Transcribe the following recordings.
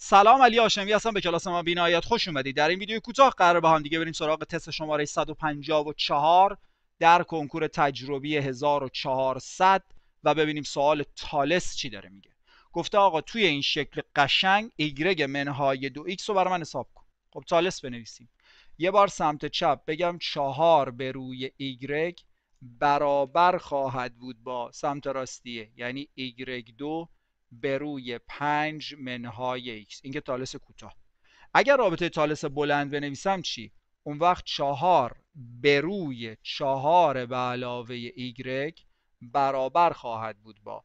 سلام علی هاشمی هستم به کلاس ما بینایت خوش اومدید در این ویدیو کوتاه قرار با هم دیگه بریم سراغ تست شماره 154 در کنکور تجربی 1400 و ببینیم سوال تالس چی داره میگه گفته آقا توی این شکل قشنگ ایگرگ منهای دو ایکس رو برای من حساب کن خب تالس بنویسیم یه بار سمت چپ بگم چهار به روی ایگرگ برابر خواهد بود با سمت راستیه یعنی ایگرگ دو به روی پنج منهای x این که تالس کوتاه اگر رابطه تالس بلند بنویسم چی اون وقت چهار به روی چهار به علاوه ایگرگ برابر خواهد بود با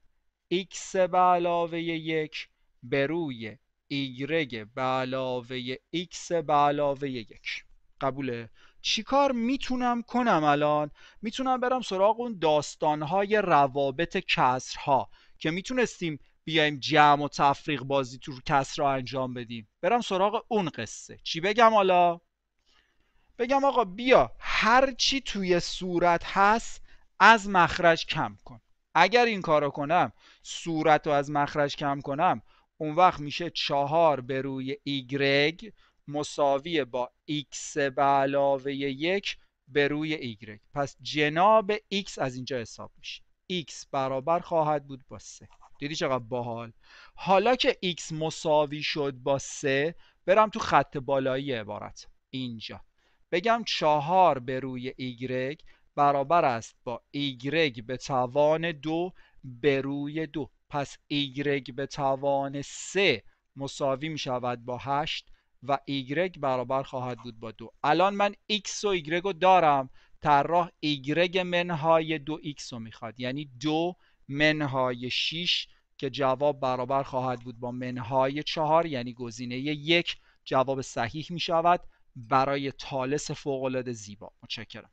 x به علاوه یک به روی ایگرگ به علاوه x به علاوه یک قبوله چیکار میتونم کنم الان میتونم برم سراغ اون داستانهای روابط کسرها که میتونستیم بیایم جمع و تفریق بازی تو کس را انجام بدیم برم سراغ اون قصه چی بگم حالا بگم آقا بیا هر چی توی صورت هست از مخرج کم کن اگر این کارو کنم صورت رو از مخرج کم کنم اون وقت میشه چهار به روی ایگرگ مساوی با x به علاوه یک به روی ایگرگ پس جناب x از اینجا حساب میشه x برابر خواهد بود با سه دیدی چقدر باحال حالا که x مساوی شد با 3 برم تو خط بالایی عبارت اینجا بگم 4 به روی y برابر است با y به توان 2 به روی 2 پس y به توان 3 مساوی می شود با 8 و y برابر خواهد بود با 2 الان من x و y رو دارم طراح ایگرگ منهای دو ایکس رو میخواد یعنی دو منهای 6 که جواب برابر خواهد بود با منهای چهار یعنی گزینه یک جواب صحیح میشود برای تالس فوقالعاده زیبا متشکرم